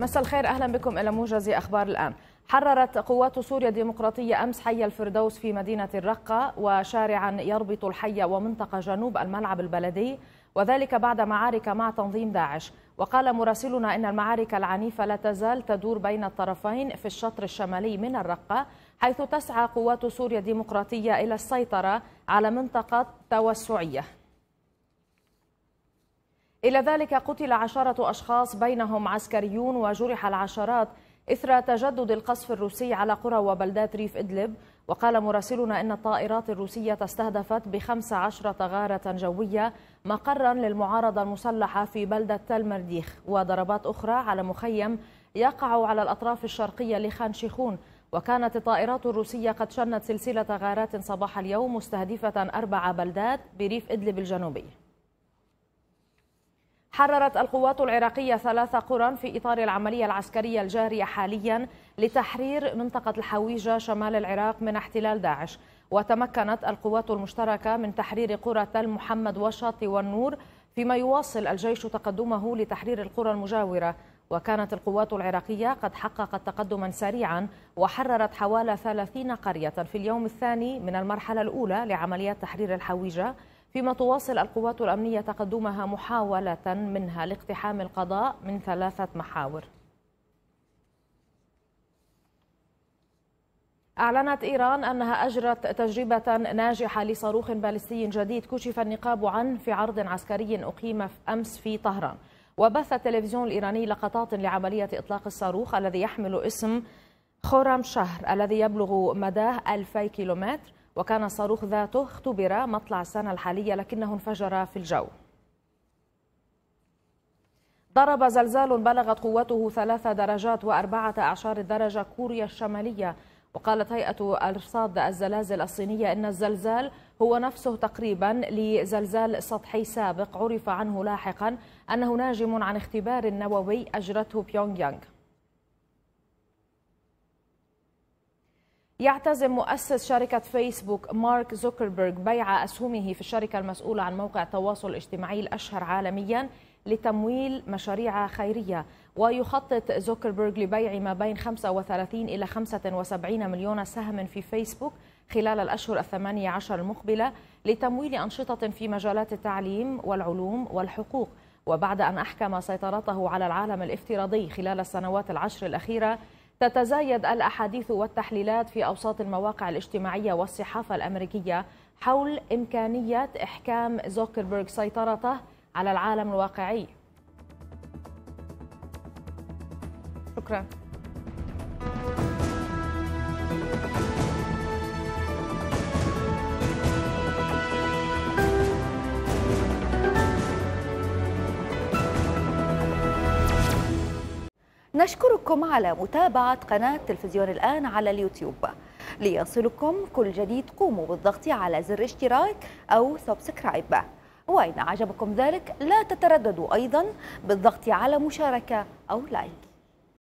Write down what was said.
مساء الخير أهلا بكم إلى موجز أخبار الآن حررت قوات سوريا الديمقراطية أمس حي الفردوس في مدينة الرقة وشارعا يربط الحي ومنطقة جنوب الملعب البلدي وذلك بعد معارك مع تنظيم داعش وقال مراسلنا إن المعارك العنيفة لا تزال تدور بين الطرفين في الشطر الشمالي من الرقة حيث تسعى قوات سوريا الديمقراطية إلى السيطرة على منطقة توسعية إلى ذلك قتل عشرة أشخاص بينهم عسكريون وجرح العشرات إثر تجدد القصف الروسي على قرى وبلدات ريف إدلب وقال مراسلنا أن الطائرات الروسية استهدفت بخمس عشرة غارة جوية مقرا للمعارضة المسلحة في بلدة تل مرديخ وضربات أخرى على مخيم يقع على الأطراف الشرقية لخان شيخون وكانت الطائرات الروسية قد شنت سلسلة غارات صباح اليوم مستهدفة أربع بلدات بريف إدلب الجنوبي حررت القوات العراقية ثلاث قرى في إطار العملية العسكرية الجارية حاليا لتحرير منطقة الحويجة شمال العراق من احتلال داعش وتمكنت القوات المشتركة من تحرير قرى تل محمد وشاطي والنور فيما يواصل الجيش تقدمه لتحرير القرى المجاورة وكانت القوات العراقية قد حققت تقدما سريعا وحررت حوالي 30 قرية في اليوم الثاني من المرحلة الأولى لعمليات تحرير الحويجة فيما تواصل القوات الأمنية تقدمها محاولة منها لاقتحام القضاء من ثلاثة محاور أعلنت إيران أنها أجرت تجربة ناجحة لصاروخ باليستي جديد كشف النقاب عنه في عرض عسكري أقيم في أمس في طهران وبث التلفزيون الإيراني لقطات لعملية إطلاق الصاروخ الذي يحمل اسم خورام شهر الذي يبلغ مداه 2000 كيلومتر وكان الصاروخ ذاته اختبر مطلع السنة الحالية لكنه انفجر في الجو ضرب زلزال بلغت قوته ثلاث درجات وأربعة أعشار الدرجة كوريا الشمالية وقالت هيئة أرصاد الزلازل الصينية أن الزلزال هو نفسه تقريبا لزلزال سطحي سابق عرف عنه لاحقا أنه ناجم عن اختبار نووي أجرته بيونغ يانغ يعتزم مؤسس شركة فيسبوك مارك زوكربيرغ بيع أسهمه في الشركة المسؤولة عن موقع التواصل الاجتماعي الأشهر عالميا لتمويل مشاريع خيرية ويخطط زوكربيرغ لبيع ما بين 35 إلى 75 مليون سهم في فيسبوك خلال الأشهر الثمانية عشر المقبلة لتمويل أنشطة في مجالات التعليم والعلوم والحقوق وبعد أن أحكم سيطرته على العالم الافتراضي خلال السنوات العشر الأخيرة تتزايد الأحاديث والتحليلات في أوساط المواقع الاجتماعية والصحافة الأمريكية حول إمكانية إحكام زوكربيرغ سيطرته على العالم الواقعي شكرا نشكركم على متابعة قناة تلفزيون الآن على اليوتيوب ليصلكم كل جديد قوموا بالضغط على زر اشتراك أو سبسكرايب وإن عجبكم ذلك لا تترددوا أيضا بالضغط على مشاركة أو لايك